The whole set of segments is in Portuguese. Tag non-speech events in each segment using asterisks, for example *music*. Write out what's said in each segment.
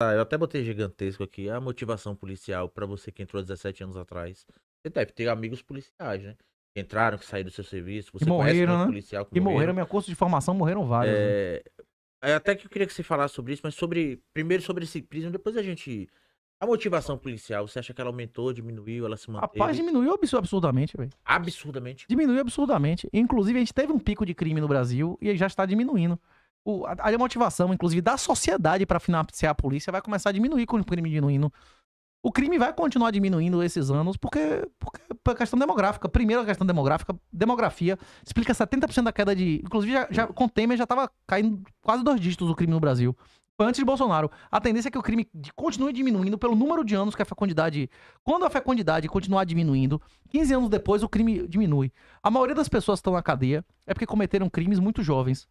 Ah, eu até botei gigantesco aqui. A motivação policial para você que entrou 17 anos atrás. Você deve ter amigos policiais, né? Que entraram, que saíram do seu serviço. Você que morreram, né? policial que, morreram. morreram. Meu curso de formação morreram vários. Né? É... Né? Até que eu queria que você falasse sobre isso, mas sobre primeiro sobre esse prisma, depois a gente a motivação policial, você acha que ela aumentou, diminuiu, ela se manteve? Rapaz, diminuiu absurdamente, velho. Absurdamente? Diminuiu absurdamente. Inclusive, a gente teve um pico de crime no Brasil e já está diminuindo o, a, é a motivação, inclusive, da sociedade para financiar a polícia vai começar a diminuir com o crime diminuindo. O crime vai continuar diminuindo esses anos porque, porque por questão demográfica. Primeiro, a questão demográfica, demografia, explica 70% da queda de. Inclusive, já, já, com Temer já estava caindo quase dois dígitos o crime no Brasil. Antes de Bolsonaro, a tendência é que o crime continue diminuindo pelo número de anos que a fecundidade. Quando a fecundidade continuar diminuindo, 15 anos depois o crime diminui. A maioria das pessoas que estão na cadeia é porque cometeram crimes muito jovens.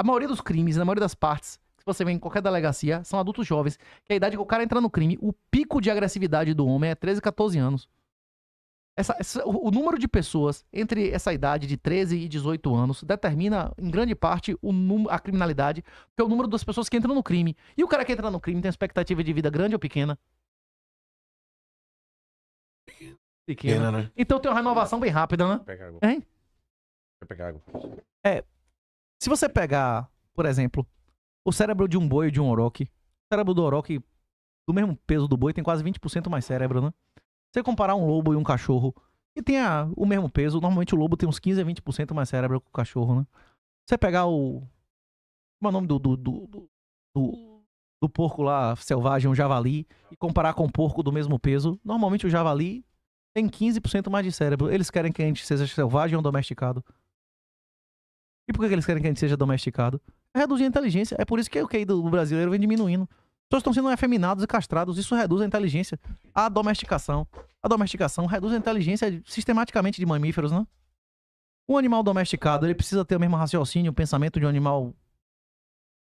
A maioria dos crimes, na maioria das partes, se você vem em qualquer delegacia, são adultos jovens. Que é a idade que o cara entra no crime, o pico de agressividade do homem é 13, 14 anos. Essa, essa, o número de pessoas entre essa idade de 13 e 18 anos determina, em grande parte, o a criminalidade, que é o número das pessoas que entram no crime. E o cara que entra no crime tem expectativa de vida grande ou pequena? Pequena. pequena né? né? Então tem uma renovação bem rápida, né? pegar água. Hein? pegar água. É, se você pegar, por exemplo, o cérebro de um boi e de um oroque, o cérebro do oroque, do mesmo peso do boi, tem quase 20% mais cérebro, né? Você comparar um lobo e um cachorro, que tem o mesmo peso, normalmente o lobo tem uns 15 a 20% mais cérebro que o cachorro, né? Você pegar o. Como é o nome do, do, do, do, do porco lá, selvagem, um javali, e comparar com o um porco do mesmo peso, normalmente o javali tem 15% mais de cérebro. Eles querem que a gente seja selvagem ou domesticado. E por que eles querem que a gente seja domesticado? É reduzir a inteligência. É por isso que o QI do brasileiro vem diminuindo. Pessoas estão sendo efeminados e castrados. Isso reduz a inteligência. A domesticação. A domesticação reduz a inteligência sistematicamente de mamíferos, né? Um animal domesticado, ele precisa ter o mesmo raciocínio, o pensamento de um animal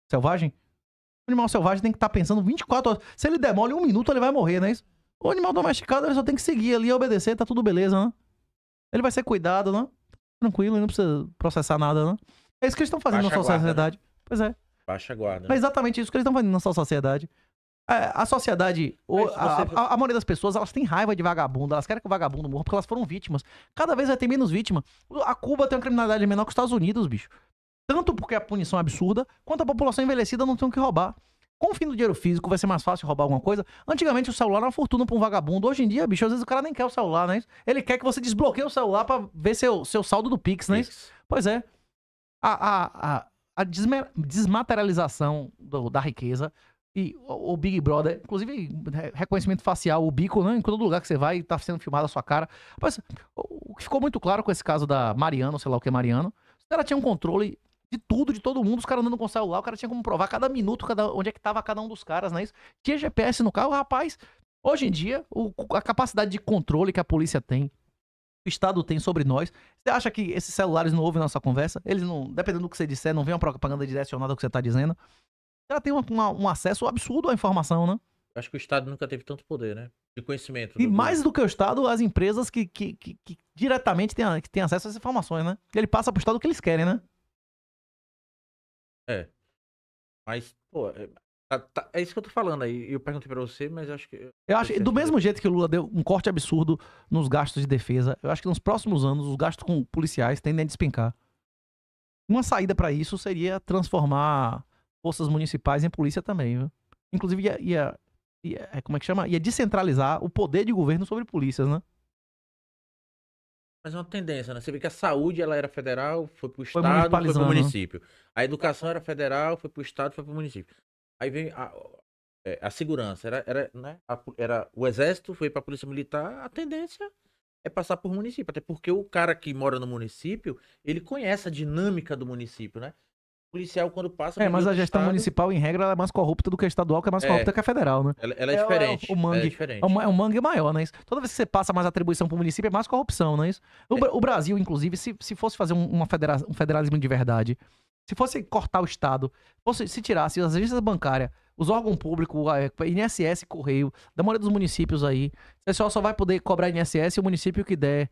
selvagem? O animal selvagem tem que estar tá pensando 24 horas. Se ele demole um minuto, ele vai morrer, né? O animal domesticado, ele só tem que seguir ali, obedecer, tá tudo beleza, né? Ele vai ser cuidado, né? Tranquilo, ele não precisa processar nada, né? É isso que eles estão fazendo Baixa na nossa guarda, né? sociedade. Né? Pois é. Baixa guarda. Né? É exatamente isso que eles estão fazendo na nossa sociedade. A, sociedade, a, a, a, maioria das pessoas, elas têm raiva de vagabundo, elas querem que o vagabundo morra porque elas foram vítimas. Cada vez vai ter menos vítima. A Cuba tem uma criminalidade menor que os Estados Unidos, bicho. Tanto porque a punição é absurda, quanto a população envelhecida não tem o que roubar. Com o fim do dinheiro físico, vai ser mais fácil roubar alguma coisa. Antigamente o celular era uma fortuna pra um vagabundo. Hoje em dia, bicho, às vezes o cara nem quer o celular, né? Ele quer que você desbloqueie o celular para ver seu, seu saldo do Pix, né? Pois é a, a, a, desmaterialização do, da riqueza e o, o Big Brother, inclusive reconhecimento facial, o bico, né? em todo lugar que você vai tá sendo filmada a sua cara. Mas o que ficou muito claro com esse caso da Mariano, sei lá o que é Mariano, ela tinha um controle de tudo, de todo mundo, os caras andando com o celular, o cara tinha como provar cada minuto, cada, onde é que tava cada um dos caras, né? Isso. Tinha GPS no carro, rapaz. Hoje em dia, o, a capacidade de controle que a polícia tem o Estado tem sobre nós. Você acha que esses celulares não ouvem nossa conversa? Eles não, dependendo do que você disser, não vem uma propaganda direcionada ao que você está dizendo. Ela tem uma, uma, um acesso absurdo à informação, né? Acho que o Estado nunca teve tanto poder, né? De conhecimento. E do mais do que o Estado, as empresas que, que, que, que diretamente têm acesso a essas informações, né? Ele passa pro Estado o que eles querem, né? É. Mas, pô, é, Tá, tá, é isso que eu tô falando aí. Eu perguntei pra você, mas acho que. Eu acho que do mesmo jeito que o Lula deu um corte absurdo nos gastos de defesa, eu acho que nos próximos anos os gastos com policiais tendem a despencar. Uma saída para isso seria transformar forças municipais em polícia também, viu? Inclusive ia, ia, ia, é, Como é que chama? Ia descentralizar o poder de governo sobre polícias, né? Mas é uma tendência, né? Você vê que a saúde ela era federal, foi pro estado, foi, foi pro né? município. A educação era federal, foi pro estado, foi pro município. Aí vem a, é, a segurança. Era, era, né, a, era, o exército foi para a polícia militar. A tendência é passar por município. Até porque o cara que mora no município, ele conhece a dinâmica do município, né? O policial, quando passa. É, mas a gestão estado, municipal, em regra, ela é mais corrupta do que a estadual, que é mais é, corrupta que a federal, né? Ela, ela é, é, diferente. O, o mangue, é diferente. É um é mangue maior, né? Toda vez que você passa mais atribuição para o município, é mais corrupção, né? Isso? É. O, o Brasil, inclusive, se, se fosse fazer um, uma federa um federalismo de verdade, se fosse cortar o Estado, fosse, se tirasse as agências bancárias, os órgãos públicos, a INSS, Correio, da maioria dos municípios aí, o pessoal só vai poder cobrar INSS o município que der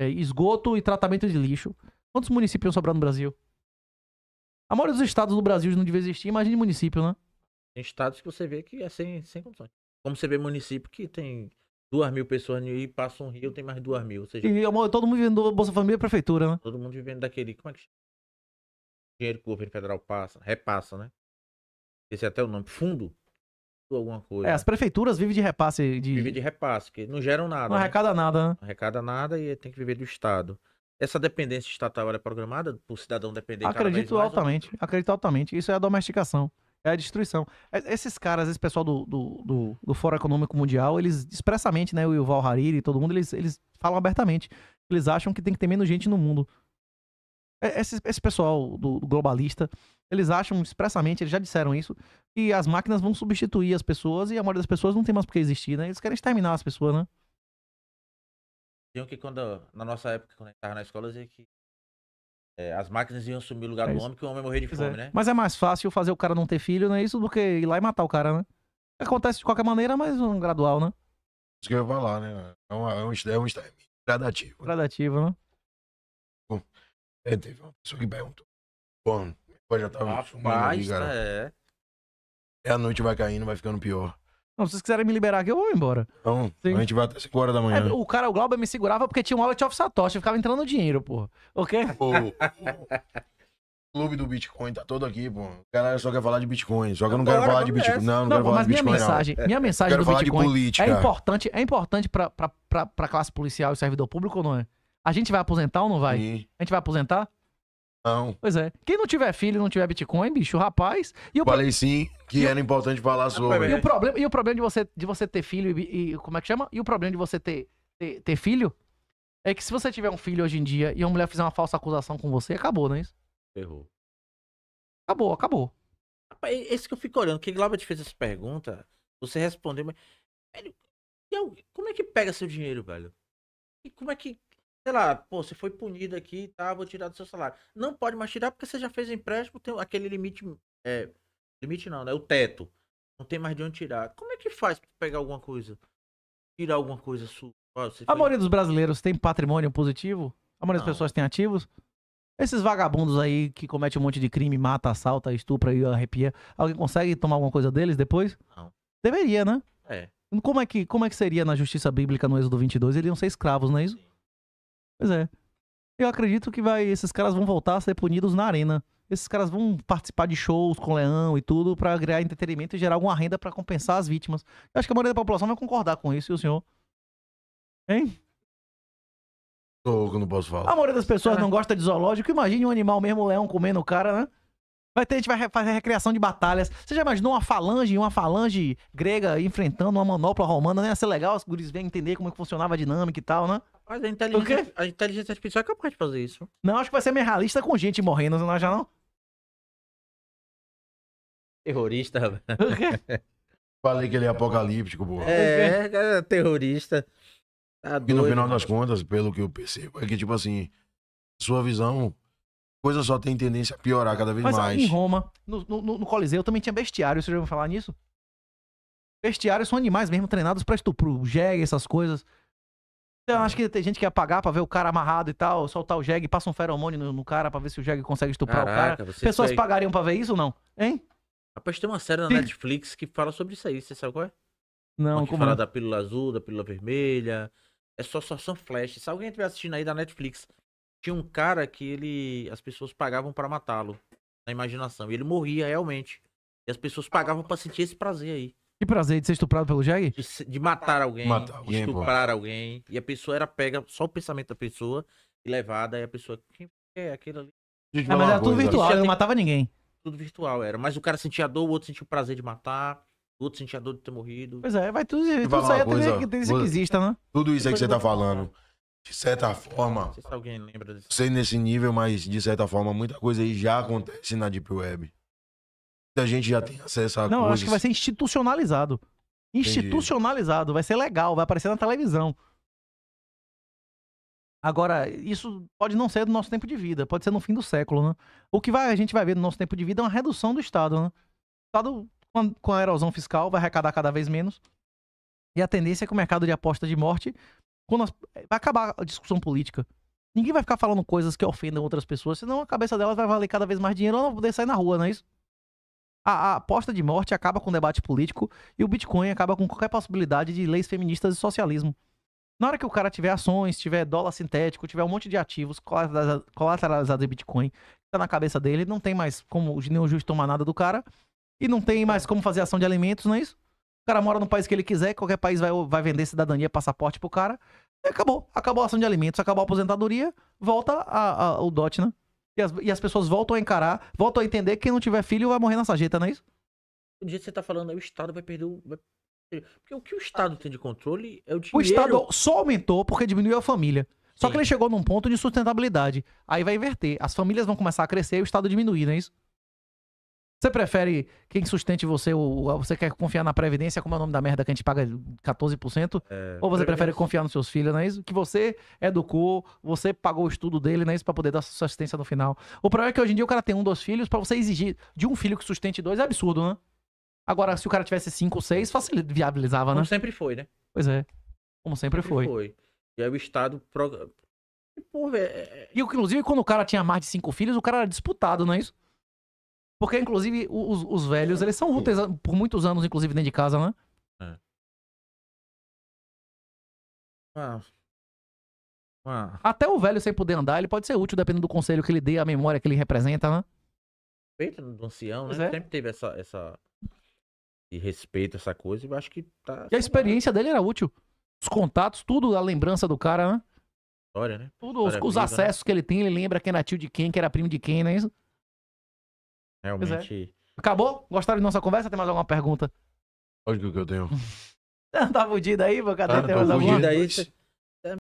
é, esgoto e tratamento de lixo. Quantos municípios sobrar no Brasil? A maioria dos estados do Brasil não devia existir, imagine município, né? Tem estados que você vê que é sem, sem condições. Como você vê município que tem duas mil pessoas e passa um rio, tem mais duas mil. Ou seja, e todo mundo vivendo Bolsa Família e Prefeitura, né? Todo mundo vivendo daquele. Como é que dinheiro que o governo federal passa, repassa, né? Esse é até o nome, fundo alguma é, coisa. É, as né? prefeituras vivem de repasse. De... Vivem de repasse, que não geram nada. Não né? arrecada né? nada, né? Não arrecada nada e tem que viver do Estado. Essa dependência estatal é programada por cidadão dependente? Acredito altamente, ou... acredito altamente. Isso é a domesticação, é a destruição. É, esses caras, esse pessoal do, do, do, do Fórum Econômico Mundial, eles expressamente, né, o Yuval Hariri e todo mundo, eles, eles falam abertamente. Eles acham que tem que ter menos gente no mundo. É, esse, esse pessoal do, do, globalista, eles acham expressamente, eles já disseram isso, que as máquinas vão substituir as pessoas e a maioria das pessoas não tem mais por que existir, né? Eles querem exterminar as pessoas, né? Tinha que quando, na nossa época, quando a gente tava na escola, dizia que é, as máquinas iam assumir o lugar é do homem, que o homem morrer de é. fome, é. né? Mas é mais fácil fazer o cara não ter filho, né? Isso do que ir lá e matar o cara, né? Acontece de qualquer maneira, mas um gradual, né? Isso que eu ia falar, né? É um, é um, é um gradativo. Né? Gradativo, né? Bom, né? É, teve uma pessoa que perguntou. Bom, eu já tava fumando ali, cara. É. é, a noite vai caindo, vai ficando pior. Não, se vocês quiserem me liberar aqui, eu vou embora. Não, Sim. a gente vai até 5 horas da manhã. É, o cara, o Glauber, me segurava porque tinha um wallet of Satoshi. Eu ficava entrando dinheiro, porra. Ok? Pô, o clube do Bitcoin tá todo aqui, pô. O cara só quer falar de Bitcoin. Só que eu não quero falar de Bitcoin. Não, não, quero falar de Bitcoin. Mas minha mensagem, não. minha mensagem do Bitcoin é importante, é importante pra, pra, pra, pra classe policial e servidor público ou não é? A gente vai aposentar ou não vai? Sim. A gente vai aposentar? Não. Pois é. Quem não tiver filho e não tiver Bitcoin, bicho, rapaz. E Falei pro... sim que e era importante falar sobre. E o problema, e o problema de, você, de você ter filho e, e Como é que chama? E o problema de você ter, ter, ter, filho é que se você tiver um filho hoje em dia e uma mulher fizer uma falsa acusação com você, acabou, não é isso? Errou. Acabou, acabou. esse é que eu fico olhando, que Glauber te fez essa pergunta, você respondeu, mas. Velho, como é que pega seu dinheiro, velho? E como é que sei lá, pô, você foi punido aqui, tá? Vou tirar do seu salário. Não pode mais tirar porque você já fez empréstimo, tem aquele limite. É, limite não, né? O teto. Não tem mais de onde tirar. Como é que faz pra pegar alguma coisa? Tirar alguma coisa sua? Ah, a maioria dos brasileiros tem patrimônio positivo? A maioria não. das pessoas tem ativos? Esses vagabundos aí que cometem um monte de crime, mata, assalta, estupra e arrepia, alguém consegue tomar alguma coisa deles depois? Não. Deveria, né? É. Como é que, como é que seria na justiça bíblica no Êxodo 22? Eles iam ser escravos, não é isso? Sim. Pois é. Eu acredito que vai, esses caras vão voltar a ser punidos na arena. Esses caras vão participar de shows com o leão e tudo para criar entretenimento e gerar alguma renda para compensar as vítimas. Eu acho que a maioria da população vai concordar com isso, e o senhor? Hein? Eu não posso falar. A maioria das pessoas não gosta de zoológico. Imagine um animal mesmo, um leão, comendo o cara, né? Vai ter, a gente vai fazer recriação de batalhas. Você já imaginou uma falange, uma falange grega enfrentando uma manopla romana? Não né? ia ser legal os guris verem entender como é que funcionava a dinâmica e tal, né? Mas a inteligência, a inteligência artificial é capaz de fazer isso. Não, acho que vai ser meio realista com gente morrendo, não é já não? Terrorista, *laughs* Falei que ele é apocalíptico, pô. É, é, é terrorista. Tá doido, e no final das contas, pelo que eu percebo, é que, tipo assim, sua visão coisa só tem tendência a piorar cada vez Mas, mais. Em Roma, no, no, no Coliseu, também tinha bestiário. Vocês já ouviram falar nisso? Bestiários são animais mesmo treinados para estupro, jegue, essas coisas. Então, acho é. que tem gente que ia pagar pra ver o cara amarrado e tal, soltar o jegue, passa um feromônio no, no cara pra ver se o jegue consegue estuprar Caraca, o cara. Pessoas pagariam pra ver isso ou não? Hein? Rapaz, tem uma série na Sim. Netflix que fala sobre isso aí, você sabe qual é? Não, que como fala da pílula azul, da pílula vermelha. É só, só são flash. Se alguém estiver assistindo aí da Netflix, tinha um cara que ele. As pessoas pagavam para matá-lo. Na imaginação. E ele morria realmente. E as pessoas pagavam para sentir esse prazer aí. Que prazer de ser estuprado pelo Jag? De, de matar alguém, matar alguém estuprar pô. alguém. E a pessoa era pega só o pensamento da pessoa e levada. E a pessoa. Quem é aquele ali? mas era tudo virtual, ele não matava ninguém. Tudo virtual era. Mas o cara sentia dor, o outro sentia o prazer de matar. O outro sentia dor de ter morrido. Pois é, vai tudo, tudo isso aí é coisa, tem, que exista, né? Tudo isso aí que você tá falando de certa forma. Não sei se alguém lembra disso. Sei nesse nível, mas de certa forma, muita coisa aí já acontece na Deep Web. Muita gente já tem acesso a Não, coisas. acho que vai ser institucionalizado. Institucionalizado, Entendi. vai ser legal, vai aparecer na televisão. Agora, isso pode não ser do nosso tempo de vida, pode ser no fim do século, né? O que vai, a gente vai ver no nosso tempo de vida é uma redução do Estado, né? O Estado, com a erosão fiscal, vai arrecadar cada vez menos. E a tendência é que o mercado de aposta de morte quando as... Eh, vai acabar a discussão política. Ninguém vai ficar falando coisas que ofendam outras pessoas, senão a cabeça delas vai valer cada vez mais dinheiro, ela vai poder sair na rua, não é isso? A, a, aposta de morte acaba com o debate político e o Bitcoin acaba com qualquer possibilidade de leis feministas e socialismo. Na hora que o cara tiver ações, tiver dólar sintético, tiver um monte de ativos colateralizados em Bitcoin, tá na cabeça dele, não tem mais como nenhum juiz tomar nada do cara e não tem mais como fazer ação de alimentos, não é isso? cara mora no país que ele quiser, qualquer país vai, vai vender cidadania, passaporte pro cara. E acabou. Acabou a ação de alimentos, acabou a aposentadoria, volta a, a, o DOT, né? E as, e as, pessoas voltam a encarar, voltam a entender que quem não tiver filho vai morrer na sarjeta, não é isso? Do jeito que você tá falando aí, o Estado vai perder o. Vai... Porque o que o Estado tem de controle é o dinheiro. O Estado só aumentou porque diminuiu a família. Só Sim. que ele chegou num ponto de sustentabilidade. Aí vai inverter. As famílias vão começar a crescer e o Estado diminuir, não é isso? Você prefere quem sustente você, ou você quer confiar na Previdência, como é o nome da merda que a gente paga 14%? É, ou você prefere confiar nos seus filhos, não é isso? Que você educou, você pagou o estudo dele, não é isso? Pra poder dar sua assistência no final. O problema é que hoje em dia o cara tem um, dois filhos, para você exigir de um filho que sustente dois é absurdo, né? Agora, se o cara tivesse cinco ou seis, facilitava, viabilizava, né? Como sempre foi, né? Pois é. Como sempre, sempre foi. foi. E aí o Estado Pô, velho. É, é, é. E, inclusive, quando o cara tinha mais de cinco filhos, o cara era disputado, não é isso? Porque, inclusive, os, os velhos, eles são úteis por muitos anos, inclusive, dentro de casa, né? É. Ah. Ah. Até o velho sem poder andar, ele pode ser útil dependendo do conselho que ele dê, a memória que ele representa, né? Respeito do ancião, né? É. Sempre teve essa, essa. E respeito essa coisa, e eu acho que tá. E a experiência dele era útil. Os contatos, tudo, a lembrança do cara, né? História, né? Tudo, História os, os, né? acessos né? que ele tem, ele lembra quem era tio de quem, quem era primo de quem, né isso? É. Realmente. É. Acabou? Gostaram de nossa conversa? Tem mais alguma pergunta? Olha o que eu tenho. *laughs* tá fudido aí, meu? Cadê? Ah, tem tá mais alguma? aí.